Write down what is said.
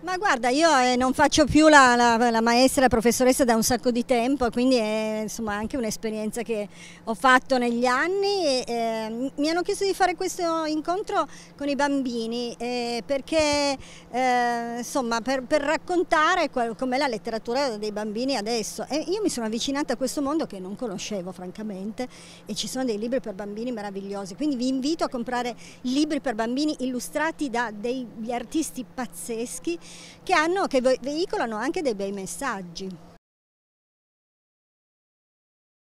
Ma guarda, io eh, non faccio più la, la, la, maestra, la professoressa da un sacco di tempo, quindi è insomma, anche un'esperienza che ho fatto negli anni. E, eh, mi hanno chiesto di fare questo incontro con i bambini eh, perché eh, insomma, per, per raccontare com'è la letteratura dei bambini adesso. E io mi sono avvicinata a questo mondo che non conoscevo francamente e ci sono dei libri per bambini meravigliosi, quindi vi invito a comprare libri per bambini illustrati da degli artisti pazzeschi freschi che, hanno, che veicolano anche dei bei messaggi.